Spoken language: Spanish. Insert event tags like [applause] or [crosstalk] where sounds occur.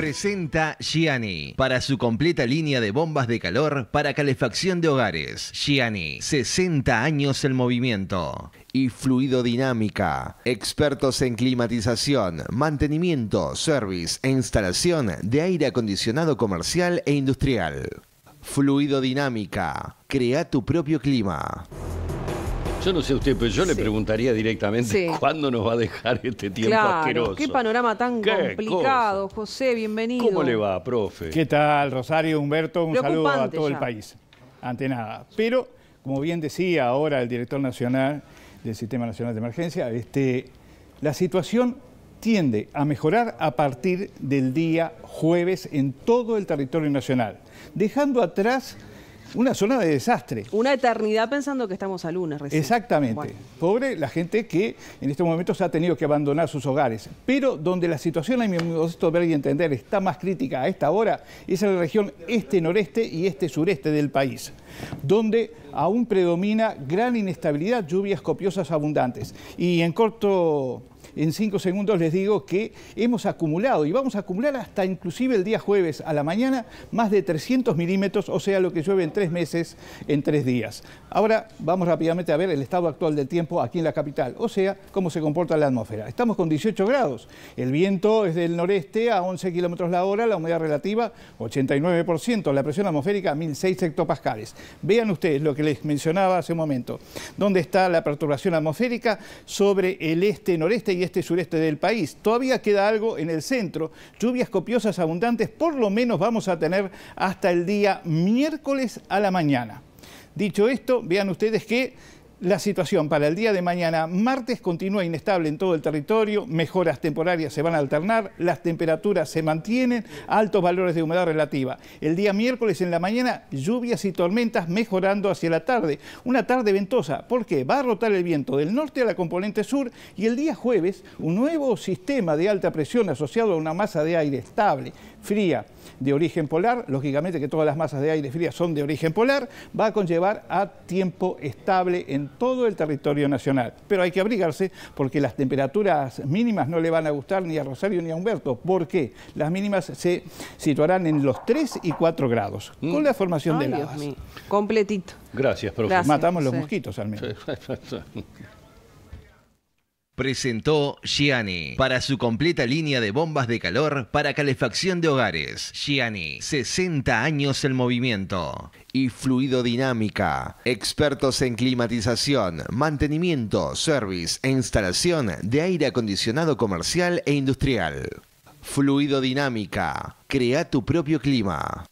Presenta Gianni para su completa línea de bombas de calor para calefacción de hogares. Gianni, 60 años el movimiento y fluidodinámica. Expertos en climatización, mantenimiento, service e instalación de aire acondicionado comercial e industrial. Fluidodinámica. Crea tu propio clima. Yo no sé usted, pero yo le preguntaría directamente cuándo nos va a dejar este tiempo claro, Qué panorama tan complicado, José, bienvenido. ¿Cómo le va, profe? ¿Qué tal, Rosario, Humberto? Un saludo a todo el país, ante nada. Pero, como bien decía ahora el director nacional del Sistema Nacional de Emergencia, este, la situación tiende a mejorar a partir del día jueves en todo el territorio nacional, dejando atrás una zona de desastre. Una eternidad pensando que estamos a lunes recién. Exactamente. Pobre la gente que en este momento se ha tenido que abandonar sus hogares. Pero donde la situación, a mi de ver y entender, está más crítica a esta hora, es en la región este-noreste y este-sureste del país, donde aún predomina gran inestabilidad, lluvias copiosas abundantes. Y en corto en cinco segundos les digo que hemos acumulado y vamos a acumular hasta inclusive el día jueves a la mañana más de 300 milímetros, o sea, lo que llueve en tres meses, en tres días. Ahora vamos rápidamente a ver el estado actual del tiempo aquí en la capital, o sea, cómo se comporta la atmósfera. Estamos con 18 grados, el viento es del noreste a 11 kilómetros la hora, la humedad relativa 89%, la presión atmosférica 1006 hectopascales. Vean ustedes lo que les mencionaba hace un momento, dónde está la perturbación atmosférica sobre el este-noreste y este sureste del país. Todavía queda algo en el centro, lluvias copiosas abundantes, por lo menos vamos a tener hasta el día miércoles a la mañana. Dicho esto, vean ustedes que la situación para el día de mañana, martes continúa inestable en todo el territorio, mejoras temporarias se van a alternar, las temperaturas se mantienen, altos valores de humedad relativa. El día miércoles en la mañana, lluvias y tormentas mejorando hacia la tarde. Una tarde ventosa, porque va a rotar el viento del norte a la componente sur y el día jueves un nuevo sistema de alta presión asociado a una masa de aire estable, fría, de origen polar, lógicamente que todas las masas de aire fría son de origen polar, va a conllevar a tiempo estable en todo el territorio nacional. Pero hay que abrigarse porque las temperaturas mínimas no le van a gustar ni a Rosario ni a Humberto. porque Las mínimas se situarán en los 3 y 4 grados, con mm. la formación de lavas. Completito. Gracias, profesor. Matamos los mosquitos al menos. [laughs] presentó Gianni para su completa línea de bombas de calor para calefacción de hogares. Gianni, 60 años el movimiento y fluidodinámica. Expertos en climatización, mantenimiento, service e instalación de aire acondicionado comercial e industrial. Fluidodinámica. Crea tu propio clima.